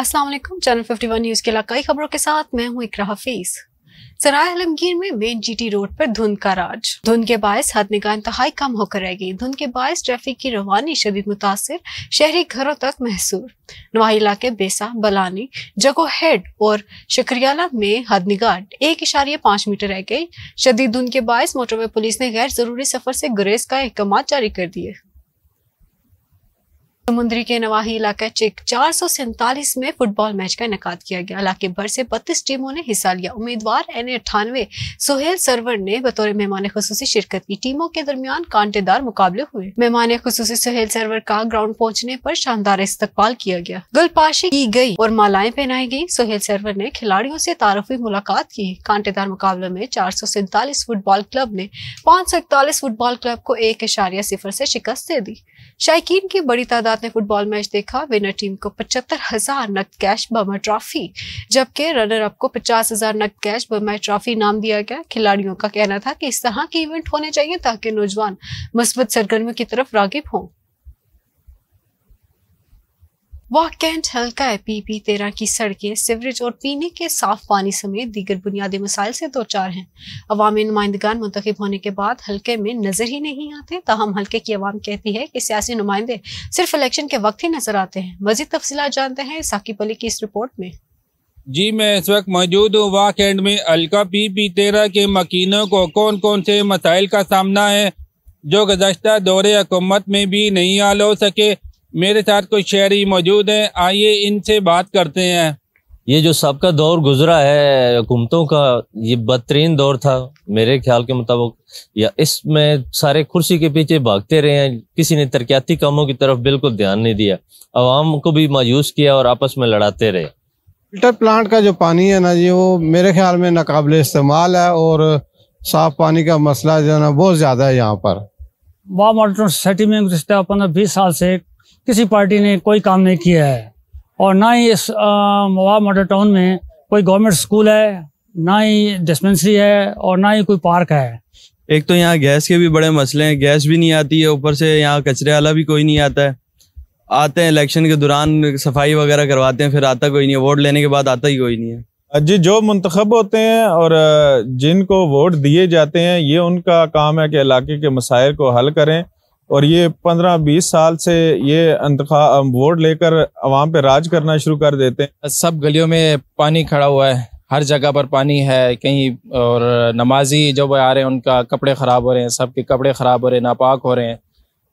अस्सलाम वालेकुम channel 51 news के इलाकाई खबरों के साथ मैं हूं इकरा हफीज़ सराय आलमगीर में मेन जीटी रोड पर धुंध का राज धुंध के बायस हद निगाह इंतहाई कम होकर रह गई धुंध के बायस ट्रैफिक की रवानी शदीद मुतासर शहरी घरों तक महसूर नवाही इलाके बेसा बलानी जगो हेड और शकरियाला में हद निगाह एक इशारे पांच मीटर रह गई शदीद धुंध के बायस मोटरवे पुलिस ने गैर जरूरी सफर से गुरेज का अहकाम जारी कर दिए समुद्री के नवाही इलाका चेक चार में फुटबॉल मैच का इनका किया गया इलाके भर से बत्तीस टीमों ने हिस्सा लिया उम्मीदवार एन अट्ठानवे सोहेल सरवर ने बतौर मेहमान खसूसी शिरकत की टीमों के दरमियान कांटेदार मुकाबले हुए मेहमान खसूसी सोहेल सरवर का ग्राउंड पहुंचने पर शानदार इस्तकबाल किया गया गुलपाशी की गई और मालाएं पहनाई गयी सोहेल सरवर ने खिलाड़ियों ऐसी तारफी मुलाकात की कांटेदार मुकाबले में चार फुटबॉल क्लब ने पाँच फुटबॉल क्लब को एक इशारिया सिफर ऐसी शिकस्त दे दी शायकीन की बड़ी तादाद गुजरात ने फुटबॉल मैच देखा विनर टीम को पचहत्तर हजार नकद कैश बर्मा ट्रॉफी जबकि रनर अप को पचास हजार नकद कैश बर्मा ट्रॉफी नाम दिया गया खिलाड़ियों का कहना था कि इस तरह के इवेंट होने चाहिए ताकि नौजवान मस्बत सरगर्मियों की तरफ रागिब हों वह कैंट हल्का है पी तेरह की सड़कें सिवरेज और पीने के साफ पानी समेत दीगर बुनियादी मसाइल से दो चार हैं अवामी नुमाइंदगान मुंतखब होने के बाद हल्के में नजर ही नहीं आते तहम हल्के की आवाम कहती है कि सियासी नुमाइंदे सिर्फ इलेक्शन के वक्त ही नजर आते हैं मजीद तफसी जानते हैं साकिब अली की इस रिपोर्ट में जी मैं इस वक्त मौजूद हूँ वाक एंड में अलका पी पी तेरह के मकीनों को कौन कौन से मसाइल का सामना है जो गुजशत दौरे हुकूमत में भी नहीं आल हो सके मेरे साथ कोई शहरी मौजूद है आइए इनसे बात करते हैं ये जो सबका दौर गुजरा है हुकूमतों का ये बदतरीन दौर था मेरे ख्याल के मुताबिक या इसमें सारे कुर्सी के पीछे भागते रहे हैं किसी ने तरक्याती कामों की तरफ बिल्कुल ध्यान नहीं दिया आवाम को भी मायूस किया और आपस में लड़ाते रहे फिल्टर प्लांट का जो पानी है ना जी वो मेरे ख्याल में नाकबल इस्तेमाल है और साफ पानी का मसला जो है ना बहुत ज़्यादा है यहाँ पर वाह मॉडर्न सोसाइटी में गुजरात पंद्रह बीस साल से किसी पार्टी ने कोई काम नहीं किया है और ना ही इस मवा मॉडल टाउन में कोई गवर्नमेंट स्कूल है ना ही डिस्पेंसरी है और ना ही कोई पार्क है एक तो यहाँ गैस के भी बड़े मसले हैं गैस भी नहीं आती है ऊपर से यहाँ कचरे वाला भी कोई नहीं आता है आते हैं इलेक्शन के दौरान सफाई वगैरह करवाते हैं फिर आता कोई नहीं है वोट लेने के बाद आता ही कोई नहीं है जी जो मंतखब होते हैं और जिनको वोट दिए जाते हैं ये उनका काम है कि इलाके के मसायल को हल करें और ये पंद्रह बीस साल से ये वोट लेकर आवाम पे राज करना शुरू कर देते हैं सब गलियों में पानी खड़ा हुआ है हर जगह पर पानी है कहीं और नमाजी जो आ रहे हैं उनका कपड़े ख़राब हो रहे हैं सबके कपड़े ख़राब हो रहे हैं नापाक हो रहे हैं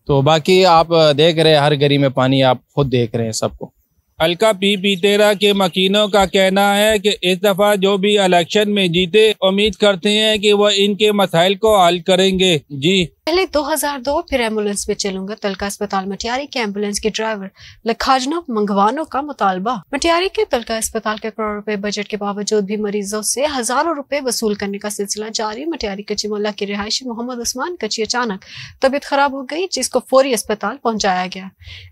तो बाकी आप देख रहे हैं हर गली में पानी आप खुद देख रहे हैं सबको अलका पी पी तेरा के मकीनों का कहना है कि इस दफ़ा जो भी इलेक्शन में जीते उम्मीद करते हैं कि वह इनके मसाइल को हल करेंगे जी पहले 2002 फिर एम्बुलेंस में चलूंगा तलका अस्पताल मटियारी के एम्बुलेंस के ड्राइवर लखाजना मंगवानों का मुतालबा मटियारी के तलका अस्पताल के करोड़ रुपए बजट के बावजूद भी मरीजों से हजारों रुपए वसूल करने का सिलसिला जारी मटियारी कच्ची मोहल्ला के रिहायशी मोहम्मद उस्मान कच्ची अचानक तबीयत खराब हो गई जिसको फौरी अस्पताल पहुंचाया गया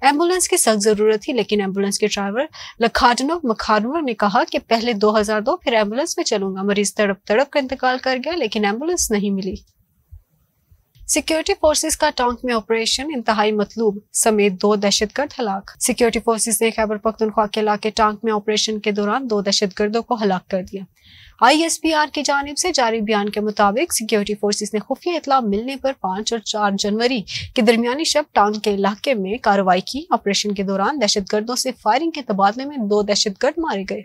एम्बुलेंस की सख्त जरूरत थी लेकिन एम्बुलेंस के ड्राइवर लखाजनो मखानवर ने कहा की पहले दो फिर एम्बुलेंस में चलूंगा मरीज तड़प तड़प का इंतकाल कर गया लेकिन एम्बुलेंस नहीं मिली सिक्योरिटी फोर्सेस का टोंक में ऑपरेशन इंतहाई मतलूब समेत दो दहशत गर्द हलाक सिक्योरिटी फोर्सेस ने खैबर पख्तनख्वा के इलाके टोंक में ऑपरेशन के दौरान दो दहशत गर्दों को हलाक कर दिया आई एस पी आर की जानब से जारी बयान के मुताबिक सिक्योरिटी फोर्सेज ने खुफिया इतला मिलने पर पांच और चार जनवरी के दरमियानी शब टांग के इलाके में कार्रवाई की ऑपरेशन के दौरान दहशत गर्दों से फायरिंग के तबादले में दो दहशत गर्द मारे गए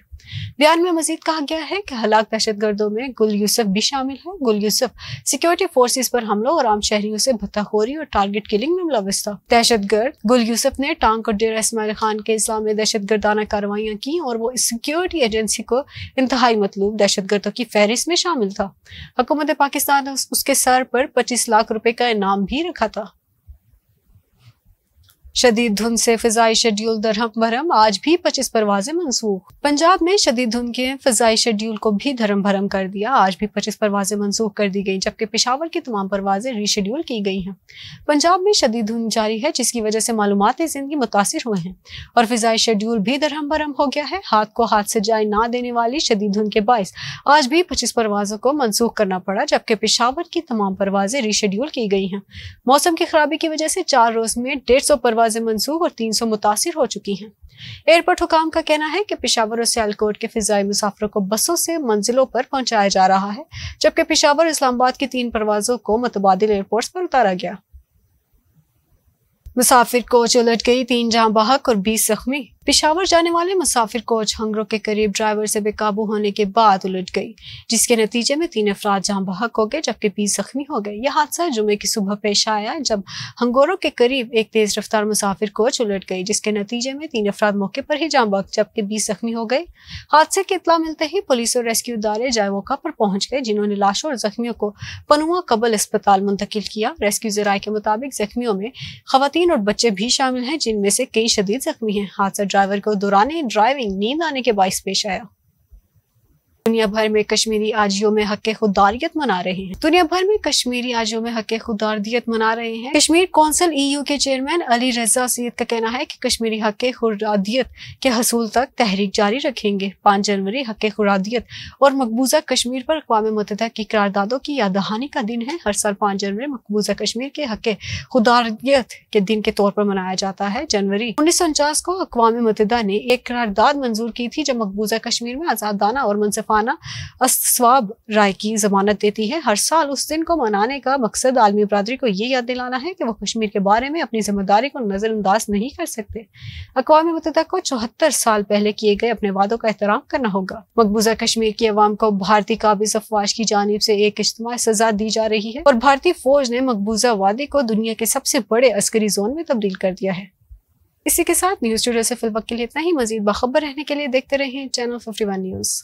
बयान में मजीद कहा गया है कि हलाक दहशत गर्दों में गुल यूसुफ भी शामिल है गुल यूसुफ सिक्योरिटी फोर्सेस पर हमलों और आम शहरियों से भत्ताखोरी और टारगेट किलिंग में मुलविस था दहशत गर्द गुल यूसुफ ने टांग और डेरा इसमाइल खान के इस्लाम में दहशत गर्दाना कार्रवाइयाँ की और वो सिक्योरिटी एजेंसी को इंतहाई मतलूब दहशत गर्दों की फहरिस्त में शामिल था हुकूमत पाकिस्तान ने उसके सर पर पच्चीस लाख रुपए का इनाम भी रखा था शदीद धुंध से फिजाई शेड्यूल धरम भरम आज भी पच्चीस परवाजें मनसूख पंजाब में शदीद धुंध के फिजाई शेड्यूल को भी धर्म भरम कर दिया आज भी पच्चीस परवाजें मनसूख कर दी गई जबकि पिशावर की तमाम परवाजें रीशेड्यूल की गई हैं पंजाब में शदीद धुंध जारी है जिसकी वजह से मालूम जिंदगी मुतासर हुए हैं और फिजाई शेड्यूल भी धरम भरम हो गया है हाथ को हाथ से जाए ना देने वाली शदीद धुंध के बायस आज भी पच्चीस परवाजों को मनसूख करना पड़ा जबकि पिशावर की तमाम परवाजें रीशेड्यूल की गई हैं मौसम की खराबी की वजह से चार रोज में डेढ़ सौ परवाज परवाजें मंसूख और तीन सौ मुतासर हो चुकी हैं एयरपोर्ट हुकाम का कहना है कि पिशावर और सियालकोट के फिजाई मुसाफरों को बसों से मंजिलों पर पहुंचाया जा रहा है जबकि पिशावर इस्लामाबाद की तीन परवाजों को मुतबादल एयरपोर्ट पर उतारा गया मुसाफिर कोच उलट गई तीन जहां बाहक और बीस जख्मी पेशावर जाने वाले मुसाफिर कोच हंगरो के करीब ड्राइवर से बेकाबू होने के बाद उलट गई जिसके नतीजे में तीन अफराद जहां बहक हो गए जबकि बीस जख्मी हो गए यह हादसा जुमे की सुबह पेश आया जब हंगोरों के करीब एक तेज रफ्तार मुसाफिर कोच उलट गई जिसके नतीजे में तीन अफराद मौके पर ही जाम बहक जबकि बीस जख्मी हो गए हादसे की इतला मिलते ही पुलिस और रेस्क्यू इदारे जाए मौका पर पहुंच गए जिन्होंने लाशों और जख्मियों को पनुआ कबल अस्पताल मुंतकिल किया रेस्क्यू जराये के मुताबिक जख्मियों में खातन और बच्चे भी शामिल हैं जिनमें से कई शदीद जख्मी हैं हादसा ड्राइवर को दौरान ड्राइविंग नींद आने के बायस पेश आया दुनिया भर में कश्मीरी आजियों में हक खुदारियत मना रहे हैं दुनिया भर में कश्मीरी आजियों में हक खुदारियत मना रहे हैं कश्मीर कौंसिल ईयू e के चेयरमैन अली रजा सैद का कहना है कि कश्मीरी हक खुरादियत के हसूल तक तहरीक जारी रखेंगे पाँच जनवरी हक खुरादियत और मकबूजा कश्मीर पर अकवा मतदा की करारदादों की याद दहानी का दिन है हर साल पाँच जनवरी मकबूजा कश्मीर के हक खुदारियत के दिन के तौर पर मनाया जाता है जनवरी उन्नीस को अकवा मतदा ने एक करारदाद मंजूर की थी जब मकबूजा कश्मीर में आजादाना और मनसफा पाना अस्वाब राय की जमानत देती है हर साल उस दिन को मनाने का मकसद आलमी बरदरी को ये याद दिलाना है कि वह कश्मीर के बारे में अपनी जिम्मेदारी को नज़रअंदाज नहीं कर सकते अकवा मुतदा को चौहत्तर साल पहले किए गए अपने वादों का एहतराम करना होगा मकबूजा कश्मीर की अवाम को भारतीय काबिज अफवाज की जानब से एक इज्तम सजा दी जा रही है और भारतीय फौज ने मकबूजा वादे को दुनिया के सबसे बड़े अस्करी जोन में तब्दील कर दिया है इसी के साथ न्यूज स्टूडियो से फिल्म के लिए इतना ही मजीद बाखबर रहने के लिए देखते रहें चैनल फिफ्टी वन न्यूज़